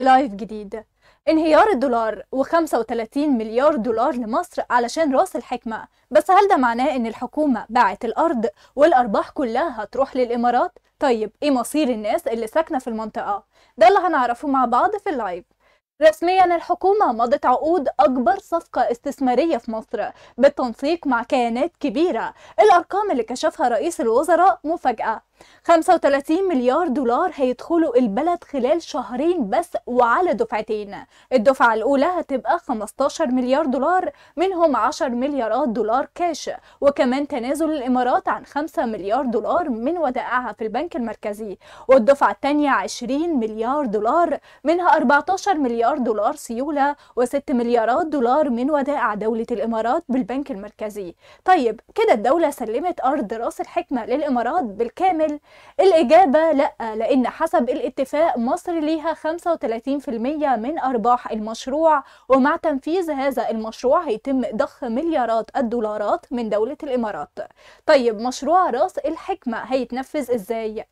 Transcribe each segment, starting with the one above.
لايف جديد انهيار الدولار و35 مليار دولار لمصر علشان راس الحكمة بس هل ده معناه ان الحكومة باعت الارض والارباح كلها هتروح للامارات؟ طيب ايه مصير الناس اللي ساكنة في المنطقة؟ ده اللي هنعرفه مع بعض في اللايف رسميا الحكومة مضت عقود أكبر صفقة استثمارية في مصر بالتنسيق مع كيانات كبيرة الأرقام اللي كشفها رئيس الوزراء مفاجأة 35 مليار دولار هيدخلوا البلد خلال شهرين بس وعلى دفعتين الدفعة الأولى هتبقى 15 مليار دولار منهم 10 مليارات دولار كاش وكمان تنازل الإمارات عن 5 مليار دولار من ودائعها في البنك المركزي والدفعة الثانية 20 مليار دولار منها 14 مليار دولار سيولة و6 مليارات دولار من ودائع دولة الإمارات بالبنك المركزي طيب كده الدولة سلمت أرض رأس الحكمة للإمارات بالكامل كامل الإجابة لأ لأن حسب الاتفاق مصر ليها 35% من أرباح المشروع ومع تنفيذ هذا المشروع هيتم ضخ مليارات الدولارات من دولة الإمارات طيب مشروع راس الحكمة هيتنفذ إزاي؟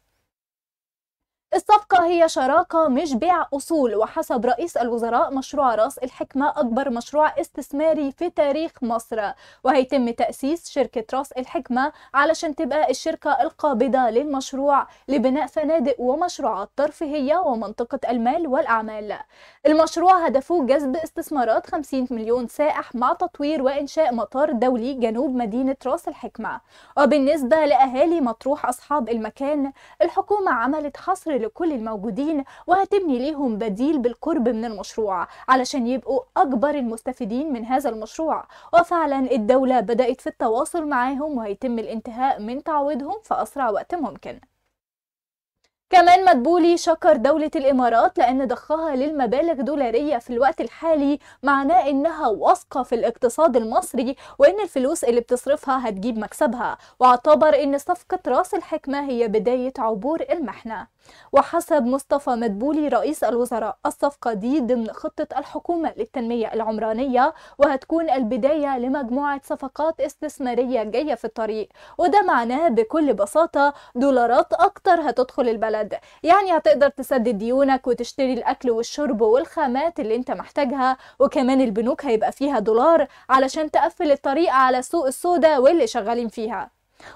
الصفقة هي شراكة مش بيع أصول وحسب رئيس الوزراء مشروع راس الحكمة أكبر مشروع استثماري في تاريخ مصر وهيتم تأسيس شركة راس الحكمة علشان تبقى الشركة القابضة للمشروع لبناء فنادق ومشروعات ترفيهية ومنطقة المال والأعمال المشروع هدفه جذب استثمارات 50 مليون سائح مع تطوير وإنشاء مطار دولي جنوب مدينة راس الحكمة وبالنسبة لأهالي مطروح أصحاب المكان الحكومة عملت حصر لكل الموجودين وهتبني ليهم بديل بالقرب من المشروع علشان يبقوا أكبر المستفيدين من هذا المشروع وفعلا الدولة بدأت في التواصل معاهم وهيتم الانتهاء من تعويضهم في أسرع وقت ممكن كمان مدبولي شكر دولة الإمارات لأن ضخها للمبالغ دولارية في الوقت الحالي معناه إنها واثقة في الاقتصاد المصري وإن الفلوس اللي بتصرفها هتجيب مكسبها واعتبر إن صفقة راس الحكمة هي بداية عبور المحنة وحسب مصطفى مدبولي رئيس الوزراء الصفقة دي ضمن خطة الحكومة للتنمية العمرانية وهتكون البداية لمجموعة صفقات استثمارية جاية في الطريق وده معناه بكل بساطة دولارات أكتر هتدخل البلد البلد يعني هتقدر تسدد ديونك وتشتري الأكل والشرب والخامات اللي انت محتاجها وكمان البنوك هيبقى فيها دولار علشان تقفل الطريق على سوق السوداء واللي شغالين فيها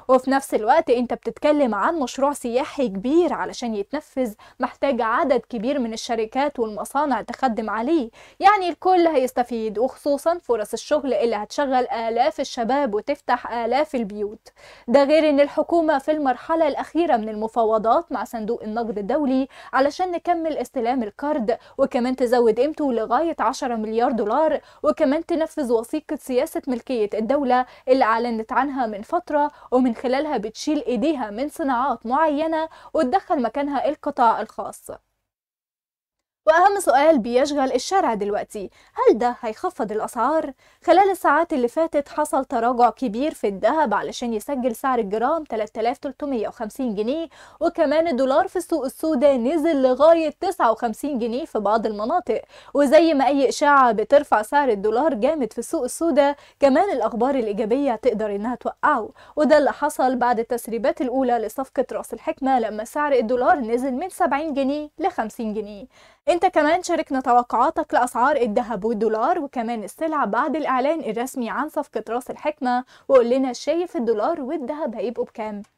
وفي نفس الوقت انت بتتكلم عن مشروع سياحي كبير علشان يتنفذ محتاج عدد كبير من الشركات والمصانع تخدم عليه يعني الكل هيستفيد وخصوصا فرص الشغل اللي هتشغل آلاف الشباب وتفتح آلاف البيوت ده غير ان الحكومة في المرحلة الأخيرة من المفاوضات مع صندوق النقد الدولي علشان نكمل استلام الكارد وكمان تزود قيمته لغاية 10 مليار دولار وكمان تنفذ وثيقة سياسة ملكية الدولة اللي أعلنت عنها من فترة ومن خلالها بتشيل ايديها من صناعات معينة وتدخل مكانها القطاع الخاص وأهم سؤال بيشغل الشارع دلوقتي هل ده هيخفض الأسعار؟ خلال الساعات اللي فاتت حصل تراجع كبير في الذهب علشان يسجل سعر الجرام 3350 جنيه وكمان الدولار في السوق السوداء نزل لغاية 59 جنيه في بعض المناطق وزي ما أي إشاعة بترفع سعر الدولار جامد في السوق السوداء كمان الأخبار الإيجابية تقدر إنها توقعه وده اللي حصل بعد التسريبات الأولى لصفقة رأس الحكمة لما سعر الدولار نزل من 70 جنيه ل 50 جنيه انت كمان شاركنا توقعاتك لاسعار الذهب والدولار وكمان السلع بعد الاعلان الرسمي عن صفقه راس الحكمه وقول لنا شايف الدولار والذهب هيبقوا بكام